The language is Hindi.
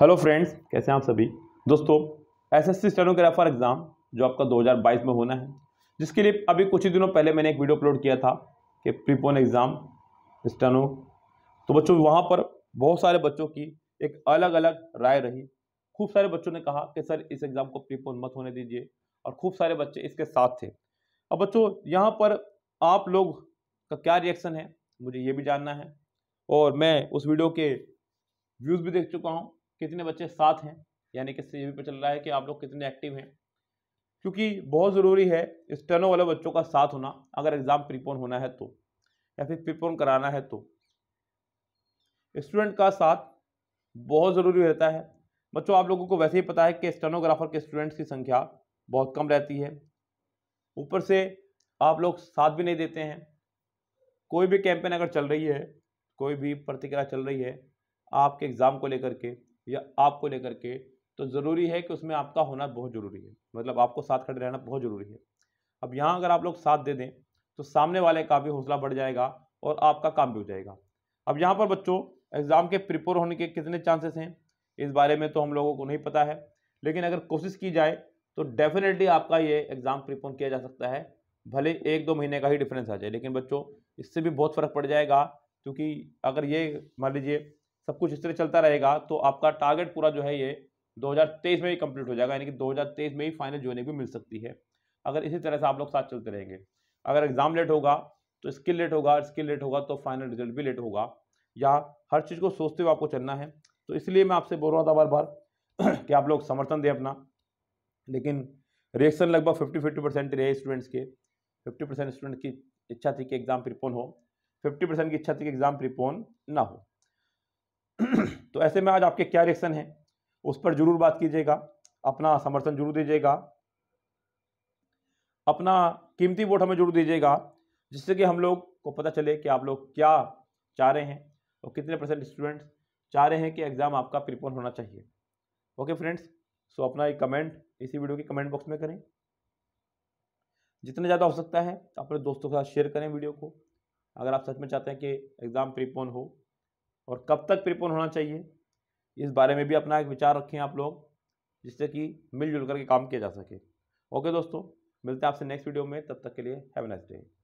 हेलो फ्रेंड्स कैसे हैं आप सभी दोस्तों एसएससी स्टेनोग्राफर एग्ज़ाम जो आपका 2022 में होना है जिसके लिए अभी कुछ ही दिनों पहले मैंने एक वीडियो अपलोड किया था कि प्रीपोन एग्ज़ाम स्टेनो तो बच्चों वहाँ पर बहुत सारे बच्चों की एक अलग अलग राय रही खूब सारे बच्चों ने कहा कि सर इस एग्ज़ाम को प्रीपोन मत होने दीजिए और खूब सारे बच्चे इसके साथ थे अब बच्चों यहाँ पर आप लोग का क्या रिएक्शन है मुझे ये भी जानना है और मैं उस वीडियो के व्यूज़ भी देख चुका हूँ कितने बच्चे साथ हैं यानी कि इससे ये भी पता चल रहा है कि आप लोग कितने एक्टिव हैं क्योंकि बहुत ज़रूरी है इस टर्नो वाले बच्चों का साथ होना अगर एग्ज़ाम प्रीपोन होना है तो या फिर प्रीपोन कराना है तो स्टूडेंट का साथ बहुत ज़रूरी रहता है बच्चों आप लोगों को वैसे ही पता है कि स्टेनोग्राफर के स्टूडेंट्स की संख्या बहुत कम रहती है ऊपर से आप लोग साथ भी नहीं देते हैं कोई भी कैंपेन अगर चल रही है कोई भी प्रतिक्रिया चल रही है आपके एग्ज़ाम को लेकर के या आपको लेकर के तो ज़रूरी है कि उसमें आपका होना बहुत ज़रूरी है मतलब आपको साथ खड़े रहना बहुत ज़रूरी है अब यहाँ अगर आप लोग साथ दे दें तो सामने वाले का भी हौसला बढ़ जाएगा और आपका काम भी हो जाएगा अब यहाँ पर बच्चों एग्ज़ाम के प्रिपेयर होने के कितने चांसेस हैं इस बारे में तो हम लोगों को नहीं पता है लेकिन अगर कोशिश की जाए तो डेफिनेटली आपका ये एग्ज़ाम प्रिपेयर किया जा सकता है भले एक दो महीने का ही डिफरेंस आ जाए लेकिन बच्चों इससे भी बहुत फ़र्क पड़ जाएगा क्योंकि अगर ये मान लीजिए सब कुछ इस तरह चलता रहेगा तो आपका टारगेट पूरा जो है ये 2023 में ही कंप्लीट हो जाएगा यानी कि 2023 में ही फाइनल ज्वाइनिंग भी मिल सकती है अगर इसी तरह से आप लोग साथ चलते रहेंगे अगर एग्ज़ाम लेट होगा तो स्किल लेट होगा स्किल लेट होगा तो फाइनल रिजल्ट भी लेट होगा या हर चीज़ को सोचते हुए आपको चलना है तो इसलिए मैं आपसे बोल रहा था बार बार कि आप लोग समर्थन दें अपना लेकिन रिएक्शन लगभग फिफ्टी फिफ्टी परसेंट रहे स्टूडेंट्स के फिफ्टी परसेंट स्टूडेंट की इच्छा थी कि एग्ज़ाम प्रिपोन हो फिफ्टी परसेंट की इच्छा थी कि एग्ज़ाम प्रिपोन ना हो तो ऐसे में आज आपके क्या रिएक्शन है उस पर जरूर बात कीजिएगा अपना समर्थन जरूर दीजिएगा अपना कीमती वोट हमें जरूर दीजिएगा जिससे कि हम लोग को पता चले कि आप लोग क्या चाह रहे हैं और कितने परसेंट स्टूडेंट्स चाह रहे हैं कि एग्ज़ाम आपका प्रिपोन होना चाहिए ओके फ्रेंड्स सो अपना एक कमेंट इसी वीडियो के कमेंट बॉक्स में करें जितना ज़्यादा हो सकता है अपने दोस्तों के साथ शेयर करें वीडियो को अगर आप सच में चाहते हैं कि एग्ज़ाम प्रीपोन हो और कब तक प्रिपोन होना चाहिए इस बारे में भी अपना एक विचार रखें आप लोग जिससे कि मिलजुल करके काम किया जा सके ओके दोस्तों मिलते हैं आपसे नेक्स्ट वीडियो में तब तक के लिए हैव नाइस डे